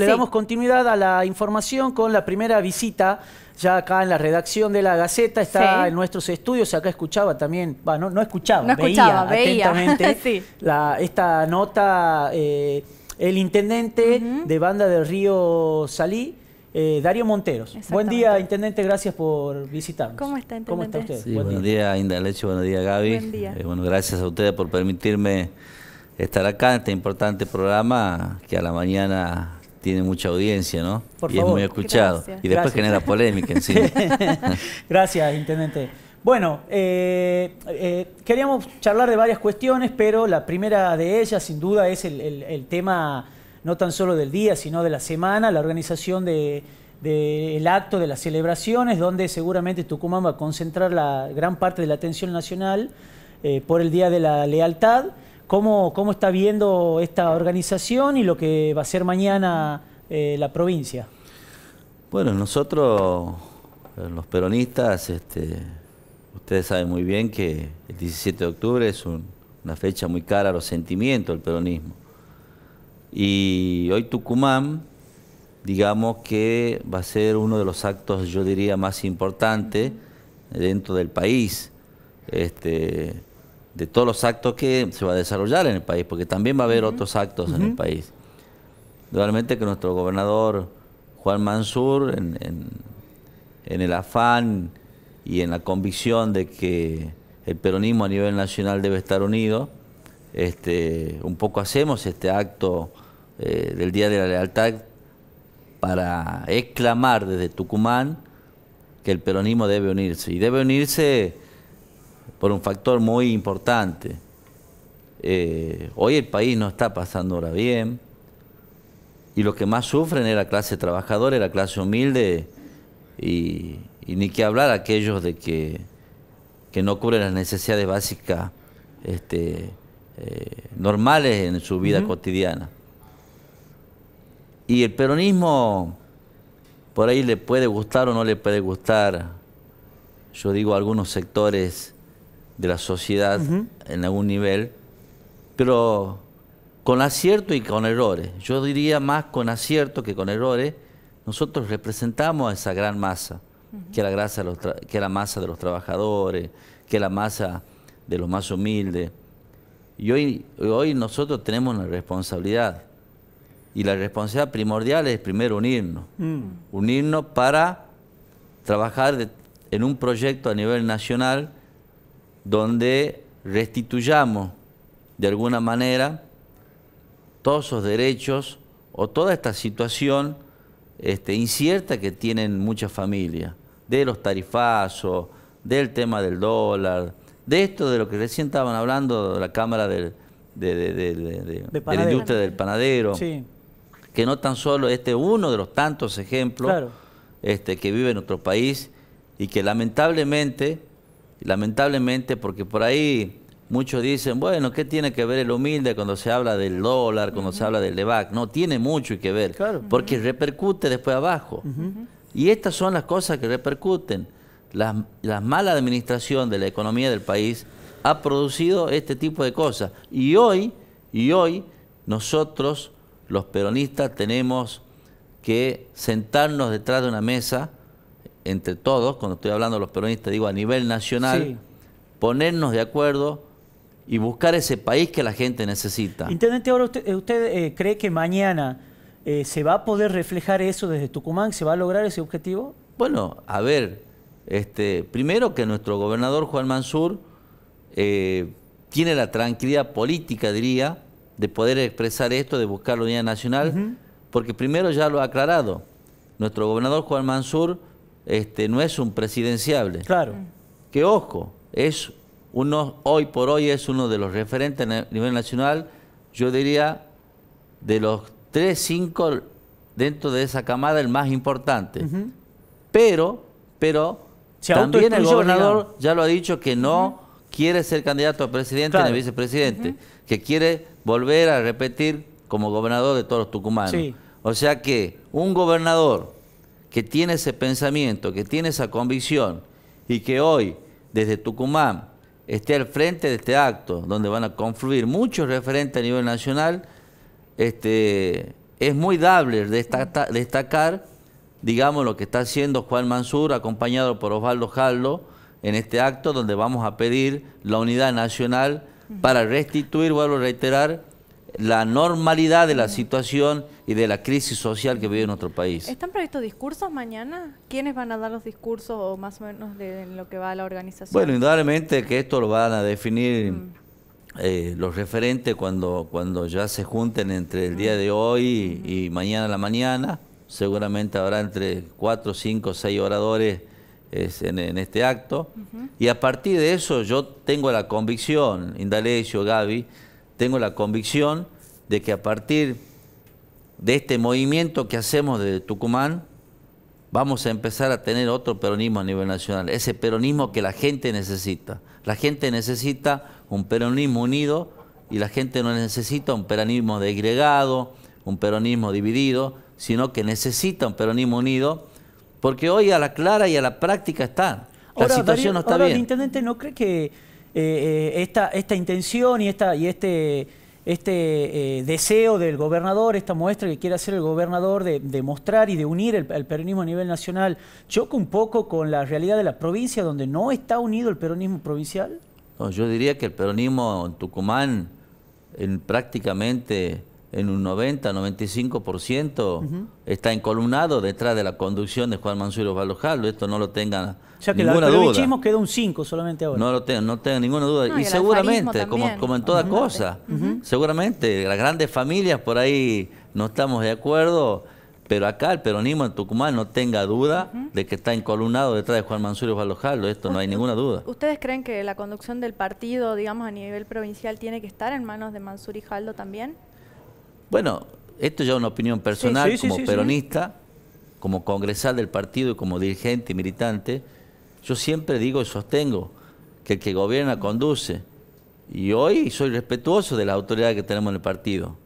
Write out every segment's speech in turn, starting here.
Le damos continuidad a la información con la primera visita ya acá en la redacción de la Gaceta, está en nuestros estudios, acá escuchaba también, bueno, no escuchaba, no escuchaba veía, atentamente esta nota, eh, el intendente de Banda del Río Salí, eh, Darío Monteros. Buen día, Intendente, gracias por visitarnos. ¿Cómo está, Intendente? usted? buen día días, Buen día. Gaby, eh, bueno, gracias a ustedes por permitirme estar acá en este importante programa que a la mañana tiene mucha audiencia, ¿no? y es muy escuchado. Y después genera polémica sí. Gracias, intendente. Bueno, eh, eh, queríamos charlar de varias cuestiones, pero la primera de ellas, sin duda, es el, tema no tan solo del día, sino de la semana, la organización del de, el acto de las celebraciones, donde seguramente Tucumán va a concentrar la gran parte de la atención nacional eh, por el Día de la Lealtad cómo, está viendo esta organización y lo que va a ser mañana eh, la provincia. Bueno, nosotros, eh, los peronistas, este, ustedes saben muy bien que el 17 de octubre es una fecha muy cara a los sentimientos del peronismo. Y hoy Tucumán, digamos que va a ser uno de los actos, yo diría, más importantes dentro del país. Este, de todos los actos que se va a desarrollar en el país, porque también va a haber otros actos en el país. Realmente que nuestro gobernador Juan Mansur, en, el afán y en la convicción de que el peronismo a nivel nacional debe estar unido, este, un poco hacemos este acto eh, del Día de la Lealtad para exclamar desde Tucumán que el peronismo debe unirse. Y debe unirse por un factor muy importante. Eh, hoy el país no está pasando ahora bien y los que más sufren es la clase trabajadora, la clase humilde y, ni que hablar aquellos de que, que no cubren las necesidades básicas este, eh, normales en su vida cotidiana. Y el peronismo por ahí le puede gustar o no le puede gustar, yo digo, algunos sectores de la sociedad en algún nivel, pero con acierto y con errores. Yo diría más con acierto que con errores. Nosotros representamos a esa gran masa, que es la, que la masa de los trabajadores, que es la masa de los más humildes. Y hoy, hoy nosotros tenemos una responsabilidad. Y la responsabilidad primordial es primero unirnos. Mm. Unirnos para trabajar en un proyecto a nivel nacional donde restituyamos de alguna manera todos esos derechos o toda esta situación este, incierta que tienen muchas familias, de los tarifazos, del tema del dólar, de esto de lo que recién estaban hablando de la Cámara del, de, la Industria del Panadero, sí. que no tan solo este uno de los tantos ejemplos este, que vive en nuestro país y que lamentablemente lamentablemente, porque por ahí muchos dicen, bueno, ¿qué tiene que ver el humilde cuando se habla del dólar, cuando se habla del debac? No, tiene mucho que ver, porque repercute después abajo. Y estas son las cosas que repercuten. La, la, mala administración de la economía del país ha producido este tipo de cosas. Y hoy, y hoy nosotros, los peronistas, tenemos que sentarnos detrás de una mesa entre todos, cuando estoy hablando de los peronistas, digo a nivel nacional, ponernos de acuerdo y buscar ese país que la gente necesita. Intendente, ahora usted, eh, eh, cree que mañana eh, se va a poder reflejar eso desde Tucumán, se va a lograr ese objetivo? Bueno, a ver, este, primero que nuestro gobernador Juan Mansur tiene la tranquilidad política, diría, de poder expresar esto, de buscar la unidad nacional, porque primero ya lo ha aclarado. Nuestro gobernador Juan Mansur este, no es un presidenciable. Claro. Que ojo, es uno, hoy por hoy es uno de los referentes a nivel nacional, yo diría, de los tres, cinco, dentro de esa camada, el más importante. Pero, pero, también el gobernador ya lo ha dicho que no quiere ser candidato a presidente ni vicepresidente, que quiere volver a repetir como gobernador de todos los tucumanos. O sea que un gobernador que tiene ese pensamiento, que tiene esa convicción y que hoy desde Tucumán esté al frente de este acto, donde van a confluir muchos referentes a nivel nacional, este, es muy dable destacar, destacar, digamos, lo que está haciendo Juan Mansur, acompañado por Osvaldo Jaldo, en este acto donde vamos a pedir la unidad nacional para restituir, vuelvo a reiterar, la normalidad de la situación y de la crisis social que vive nuestro país. ¿Están previstos discursos mañana? ¿Quiénes van a dar los discursos o más o menos de lo que va a la organización? Bueno, indudablemente que esto lo van a definir mm. eh, los referentes cuando, cuando ya se junten entre el día mm. de hoy y, mañana a la mañana. Seguramente habrá entre 4, 5, seis oradores en, este acto. Y a partir de eso yo tengo la convicción, Indalecio, Gaby, tengo la convicción de que a partir de este movimiento que hacemos de Tucumán, vamos a empezar a tener otro peronismo a nivel nacional, ese peronismo que la gente necesita. La gente necesita un peronismo unido y la gente no necesita un peronismo desgregado, un peronismo dividido, sino que necesita un peronismo unido, porque hoy a la clara y a la práctica está. La situación no está bien. El intendente no cree que eh, eh, esta, esta intención y, esta, y este, este eh, deseo del gobernador, esta muestra que quiere hacer el gobernador de, de mostrar y de unir el, peronismo a nivel nacional, choca un poco con la realidad de la provincia donde no está unido el peronismo provincial? No, yo diría que el peronismo en Tucumán en prácticamente en un 90, 95% está encolumnado detrás de la conducción de Juan Mansur Jaldo, Esto no lo tengan o sea que el quedó un 5 solamente ahora. No lo tengan, no tengan ninguna duda. y, seguramente, como, en toda cosa, seguramente las grandes familias por ahí no estamos de acuerdo, pero acá el peronismo en Tucumán no tenga duda de que está encolumnado detrás de Juan Mansur Jaldo, Esto no hay ninguna duda. ¿Ustedes creen que la conducción del partido, digamos, a nivel provincial tiene que estar en manos de Mansur y Jaldo también? Bueno, esto ya es una opinión personal como peronista, como congresal del partido y como dirigente y militante. Yo siempre digo y sostengo que el que gobierna conduce. Y hoy soy respetuoso de la autoridad que tenemos en el partido.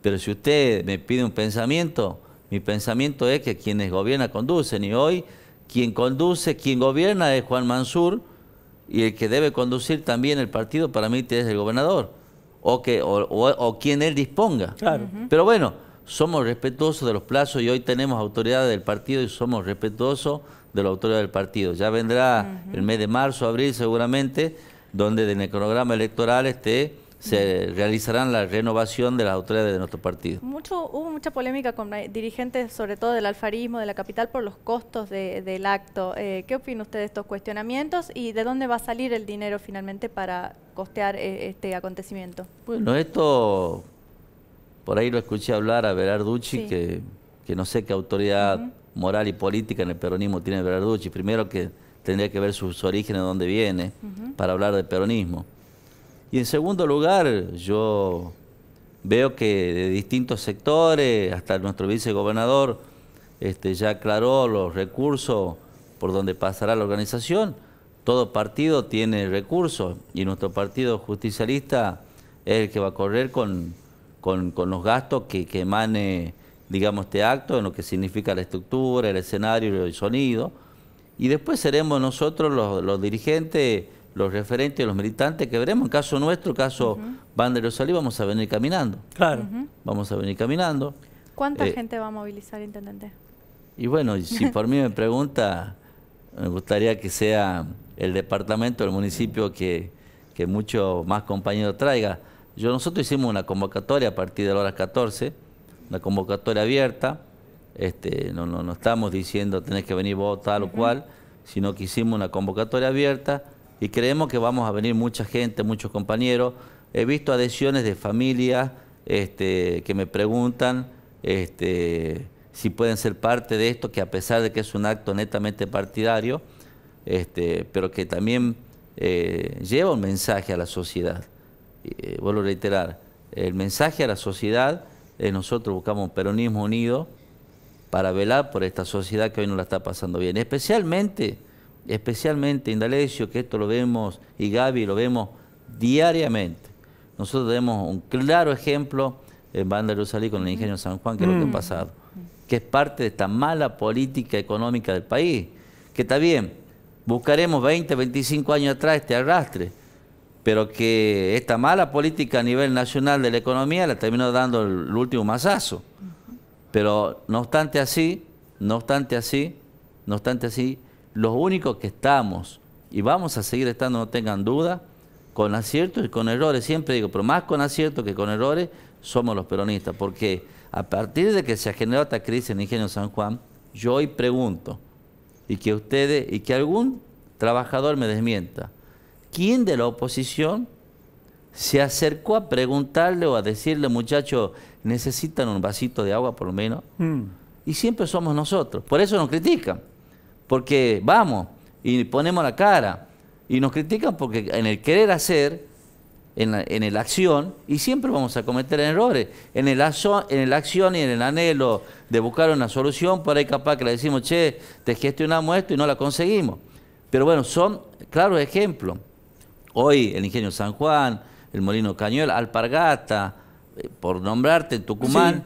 Pero si usted me pide un pensamiento, mi pensamiento es que quienes gobiernan conducen. Y hoy quien conduce, quien gobierna es Juan Mansur y el que debe conducir también el partido para mí es el gobernador o, que, o, quien él disponga. Claro. Pero bueno, somos respetuosos de los plazos y hoy tenemos autoridad del partido y somos respetuosos de la autoridad del partido. Ya vendrá el mes de marzo, abril seguramente, donde en el cronograma electoral esté se realizarán la renovación de las autoridades de nuestro partido. Mucho, hubo mucha polémica con dirigentes, sobre todo del alfarismo, de la capital, por los costos del acto. Eh, ¿Qué opina usted de estos cuestionamientos y de dónde va a salir el dinero finalmente para costear eh, este acontecimiento? Bueno, esto, por ahí lo escuché hablar a Berarducci, que, no sé qué autoridad moral y política en el peronismo tiene Berarducci. Primero que tendría que ver sus orígenes, dónde viene, para hablar de peronismo. Y en segundo lugar, yo veo que de distintos sectores, hasta nuestro vicegobernador este, ya aclaró los recursos por donde pasará la organización. Todo partido tiene recursos y nuestro partido justicialista es el que va a correr con, los gastos que, emane, digamos, este acto, en lo que significa la estructura, el escenario, el sonido. Y después seremos nosotros los dirigentes los referentes, los militantes que veremos. En caso nuestro, caso van de Salí, vamos a venir caminando. Claro. Vamos a venir caminando. ¿Cuánta eh, gente va a movilizar, intendente? Y bueno, si por mí me pregunta, me gustaría que sea el departamento, el municipio que, que mucho más compañeros traiga. Yo, nosotros hicimos una convocatoria a partir de las 14, una convocatoria abierta. Este, no, no, no estamos diciendo tenés que venir vos tal o cual, sino que hicimos una convocatoria abierta y creemos que vamos a venir mucha gente, muchos compañeros. He visto adhesiones de familias este, que me preguntan este, si pueden ser parte de esto, que a pesar de que es un acto netamente partidario, este, pero que también eh, lleva un mensaje a la sociedad. Eh, vuelvo a reiterar, el mensaje a la sociedad, es nosotros buscamos un peronismo unido para velar por esta sociedad que hoy no la está pasando bien, especialmente especialmente Indalecio, que esto lo vemos, y Gaby lo vemos diariamente. Nosotros tenemos un claro ejemplo en Banda Rosalí con el ingenio San Juan, que es lo que ha mm. pasado, que es parte de esta mala política económica del país, que está bien, buscaremos 20, 25 años atrás este arrastre, pero que esta mala política a nivel nacional de la economía la terminó dando el, último mazazo. Pero no obstante así, no obstante así, no obstante así, los únicos que estamos y vamos a seguir estando, no tengan duda, con aciertos y con errores, siempre digo, pero más con aciertos que con errores, somos los peronistas, porque a partir de que se generó esta crisis en Ingenio San Juan, yo hoy pregunto, y que ustedes, y que algún trabajador me desmienta, ¿quién de la oposición se acercó a preguntarle o a decirle, muchachos, necesitan un vasito de agua por lo menos? Mm. Y siempre somos nosotros, por eso nos critican porque vamos y ponemos la cara. Y nos critican porque en el querer hacer, en la, acción, y siempre vamos a cometer errores. En el, en la acción y en el anhelo de buscar una solución, por ahí capaz que le decimos, che, te gestionamos esto y no la conseguimos. Pero bueno, son claros ejemplos. Hoy el Ingenio San Juan, el Molino Cañuel, Alpargata, eh, por nombrarte en Tucumán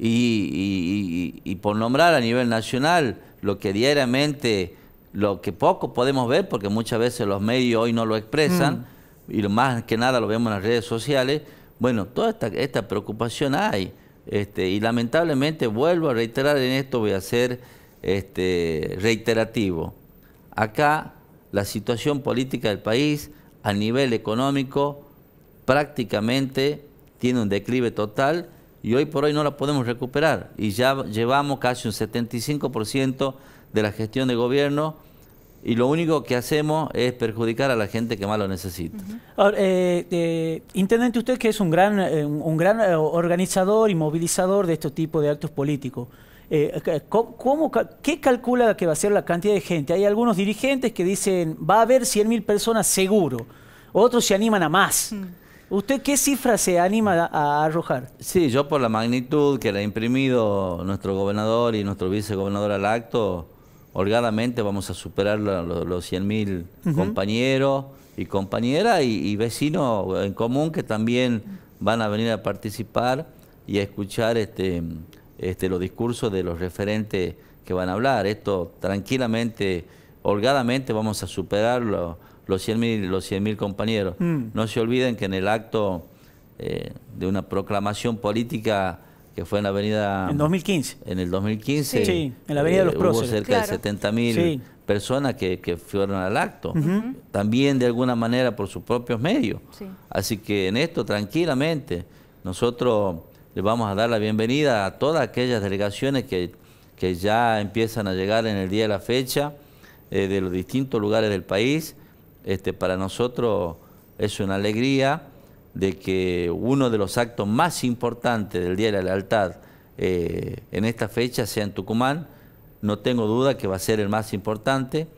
y por nombrar a nivel nacional lo que diariamente, lo que poco podemos ver, porque muchas veces los medios hoy no lo expresan, mm. y más que nada lo vemos en las redes sociales, bueno, toda esta, preocupación hay. Este, y lamentablemente vuelvo a reiterar en esto, voy a ser este, reiterativo. Acá la situación política del país a nivel económico prácticamente tiene un declive total y hoy por hoy no la podemos recuperar. Y ya llevamos casi un 75% de la gestión de gobierno y lo único que hacemos es perjudicar a la gente que más lo necesita. Eh, eh, intendente, usted que es un gran, eh, un gran organizador y movilizador de este tipo de actos políticos, ¿cómo, qué calcula que va a ser la cantidad de gente? Hay algunos dirigentes que dicen va a haber 100.000 personas seguro, otros se animan a más. Mm. ¿Usted qué cifra se anima a arrojar? Sí, yo por la magnitud que le ha imprimido nuestro gobernador y nuestro vicegobernador al acto, holgadamente vamos a superar los, 100 mil compañeros y compañeras y, vecinos en común que también van a venir a participar y a escuchar este, este, los discursos de los referentes que van a hablar. Esto tranquilamente, holgadamente vamos a superarlo los 100.000 los 100 compañeros. Mm. No se olviden que en el acto eh, de una proclamación política que fue en la avenida... En 2015. En el 2015. Sí, en la avenida de eh, los Hubo cerca de 70.000 personas que, fueron al acto. También de alguna manera por sus propios medios. Así que en esto tranquilamente nosotros les vamos a dar la bienvenida a todas aquellas delegaciones que, ya empiezan a llegar en el día de la fecha eh, de los distintos lugares del país este, para nosotros es una alegría de que uno de los actos más importantes del Día de la Lealtad eh, en esta fecha sea en Tucumán. No tengo duda que va a ser el más importante,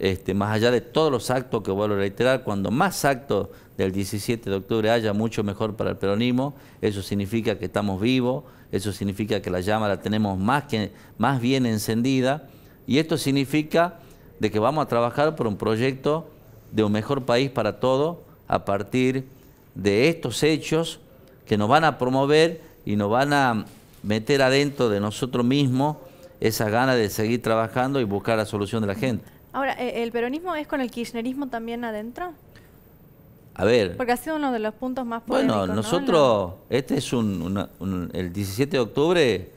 este, más allá de todos los actos que vuelvo a reiterar, cuando más actos del 17 de octubre haya, mucho mejor para el peronismo. Eso significa que estamos vivos, eso significa que la llama la tenemos más, que, más bien encendida y esto significa de que vamos a trabajar por un proyecto de un mejor país para todos, a partir de estos hechos que nos van a promover y nos van a meter adentro de nosotros mismos esa ganas de seguir trabajando y buscar la solución de la gente. Ahora, ¿e-, ¿el peronismo es con el kirchnerismo también adentro? A ver. Porque ha sido uno de los puntos más polémicos. Bueno, nosotros, este es un, el 17 de octubre,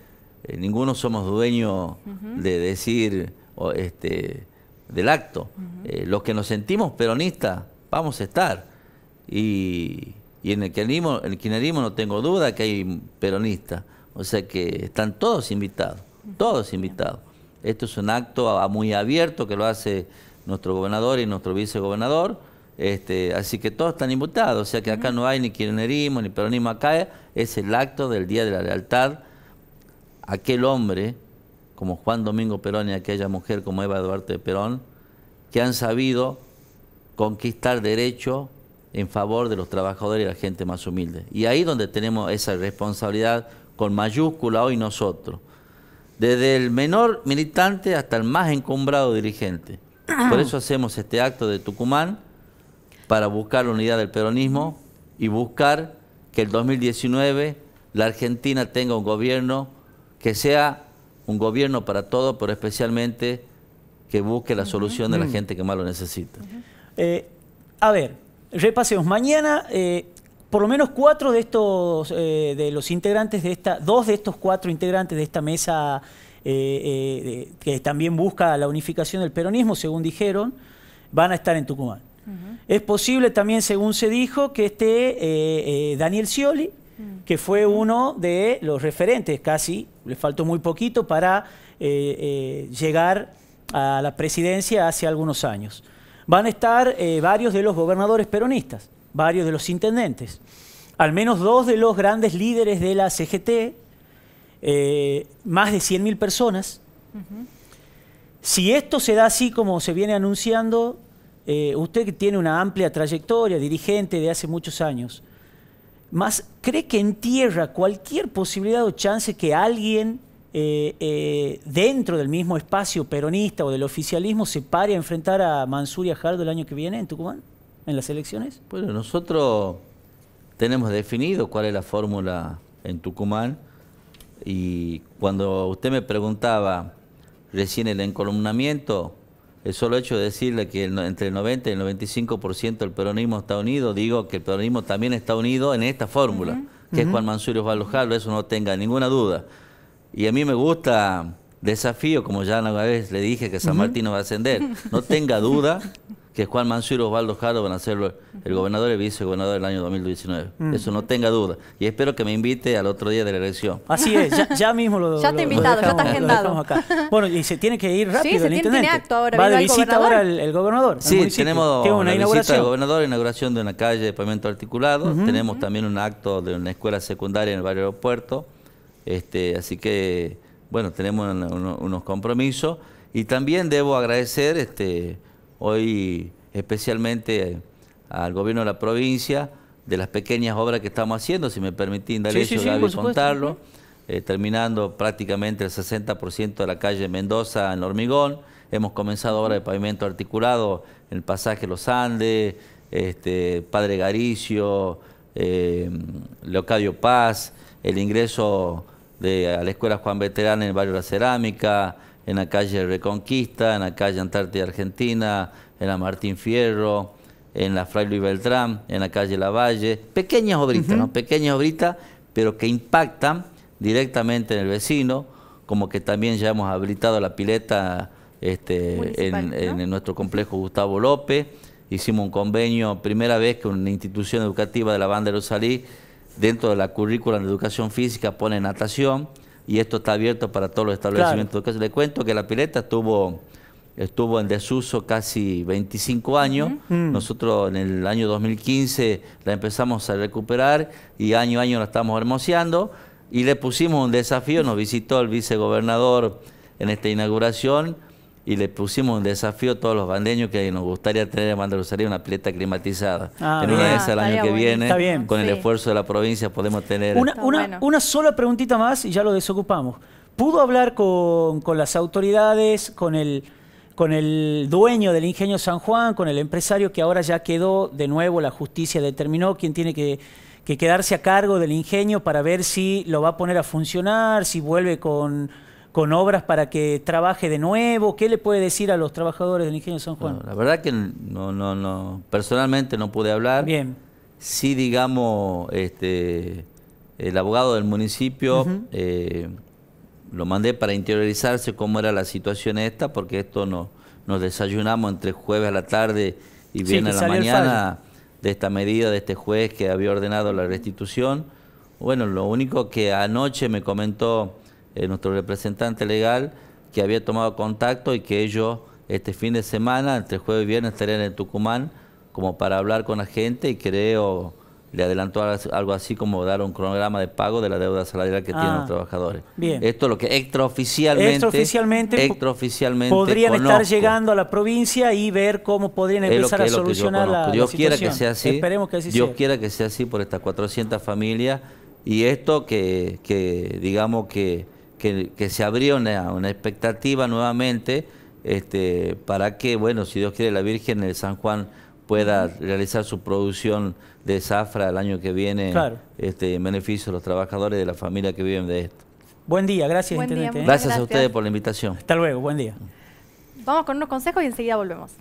eh, ninguno somos dueños de decir, este, del acto. Eh, los que nos sentimos peronistas vamos a estar. Y, y en el kirchnerismo, el no tengo duda que hay peronistas. O sea que están todos invitados, todos invitados. Esto es un acto muy abierto que lo hace nuestro gobernador y nuestro vicegobernador. Este, así que todos están invitados, o sea que acá no hay ni kirchnerismo ni peronismo, acá es el acto del Día de la Lealtad, aquel hombre como Juan Domingo Perón y aquella mujer como Eva Duarte Perón, que han sabido conquistar derechos en favor de los trabajadores y la gente más humilde. Y ahí donde tenemos esa responsabilidad con mayúscula hoy nosotros, desde el menor militante hasta el más encumbrado dirigente. Por eso hacemos este acto de Tucumán para buscar la unidad del peronismo y buscar que el 2019 la Argentina tenga un gobierno que sea un gobierno para todo, pero especialmente que busque la solución de la mm. gente que más lo necesita. Eh, a ver, repasemos. Mañana, eh, por lo menos cuatro de estos, eh, de los integrantes de esta, dos de estos cuatro integrantes de esta mesa que también busca la unificación del peronismo, según dijeron, van a estar en Tucumán. Es posible también, según se dijo, que esté Daniel Scioli, Mm. que fue uno de los referentes casi, le faltó muy poquito para eh, eh, llegar a la presidencia hace algunos años. Van a estar eh, varios de los gobernadores peronistas, varios de los intendentes, al menos dos de los grandes líderes de la CGT, más de 100.000 personas. Si esto se da así como se viene anunciando, usted que tiene una amplia trayectoria, dirigente de hace muchos años, más cree que entierra cualquier posibilidad o chance que alguien eh, eh, dentro del mismo espacio peronista o del oficialismo se pare a enfrentar a Mansur y a Jardo el año que viene en Tucumán, en las elecciones? Bueno, nosotros tenemos definido cuál es la fórmula en Tucumán y cuando usted me preguntaba recién el encolumnamiento, el solo hecho de decirle que entre el 90 y el 95% del peronismo está unido, digo que el peronismo también está unido en esta fórmula, que es Juan Mansurio Valojalo, eso no tenga ninguna duda. Y a mí me gusta desafío, como ya una vez le dije que San Martín no va a ascender, no tenga duda que Juan Mansur y Osvaldo Jaro van a ser el gobernador y vicegobernador del año 2019. Mm. Eso no tenga duda. Y espero que me invite al otro día de la elección. Así es, ya, mismo lo Ya te he invitado, ya está agendado. Bueno, y se tiene que ir rápido sí, se el tiene, acto ahora, Va de visita ahora el, gobernador. Sí, tenemos una inauguración? visita del gobernador, inauguración de una calle de pavimento articulado. tenemos también un acto de una escuela secundaria en el barrio aeropuerto. Este, así que, bueno, tenemos unos, unos compromisos. Y también debo agradecer... este hoy especialmente al gobierno de la provincia de las pequeñas obras que estamos haciendo, si me permitís darle sí, sí, contarlo, eh, terminando prácticamente el 60% de la calle Mendoza en hormigón, hemos comenzado ahora de pavimento articulado en el pasaje Los Andes, este, Padre Garicio, eh, Leocadio Paz, el ingreso de, a la escuela Juan Veterán en el barrio La Cerámica, en la calle Reconquista, en la calle Antártida Argentina, en la Martín Fierro, en la Fray Luis Beltrán, en la calle Lavalle. Pequeñas obritas, ¿no? Pequeñas obritas, pero que impactan directamente en el vecino, como que también ya hemos habilitado la pileta este, en, nuestro complejo Gustavo López. Hicimos un convenio, primera vez que una institución educativa de la banda de Rosalí, dentro de la currícula de educación física, pone natación y esto está abierto para todos los establecimientos. Claro. Le cuento que la pileta estuvo, estuvo en desuso casi 25 años. Mm. Nosotros en el año 2015 la empezamos a recuperar y año a año la estamos hermoseando y le pusimos un desafío. Nos visitó el vicegobernador en esta inauguración y le pusimos un desafío a todos los bandeños que nos gustaría tener en Andalucía una pileta climatizada. Ah, en una de esas el año que viene, con el esfuerzo de la provincia podemos tener... Una, sola preguntita más y ya lo desocupamos. ¿Pudo hablar con, las autoridades, con el con el dueño del ingenio San Juan, con el empresario que ahora ya quedó, de nuevo la justicia determinó quién tiene que, que quedarse a cargo del ingenio para ver si lo va a poner a funcionar, si vuelve con, con obras para que trabaje de nuevo? ¿Qué le puede decir a los trabajadores del Ingenio San Juan? la verdad que no, no, no, personalmente no pude hablar. Bien. Sí, digamos, este, el abogado del municipio eh, lo mandé para interiorizarse cómo era la situación esta, porque esto no, nos desayunamos entre jueves a la tarde y viernes a la mañana de esta medida de este juez que había ordenado la restitución. Bueno, lo único que anoche me comentó eh, nuestro representante legal, que había tomado contacto y que ellos este fin de semana, entre jueves y viernes, estarían en Tucumán como para hablar con la gente y creo le adelantó algo así como dar un cronograma de pago de la deuda salarial que tienen los ah, trabajadores. Bien. Esto es lo que extraoficialmente, extraoficialmente, podrían estar llegando a la provincia y ver cómo podrían empezar a solucionar la, Dios quiera que sea así. Esperemos que así Dios quiera que sea así por estas 400 familias y esto que digamos que que, se abrió una, una, expectativa nuevamente este, para que, bueno, si Dios quiere, la Virgen de San Juan pueda realizar su producción de zafra el año que viene este, en beneficio de los trabajadores de la familia que viven de esto. Buen día, gracias, buen día, gracias, gracias a ustedes por la invitación. Hasta luego, buen día. Vamos con unos consejos y enseguida volvemos.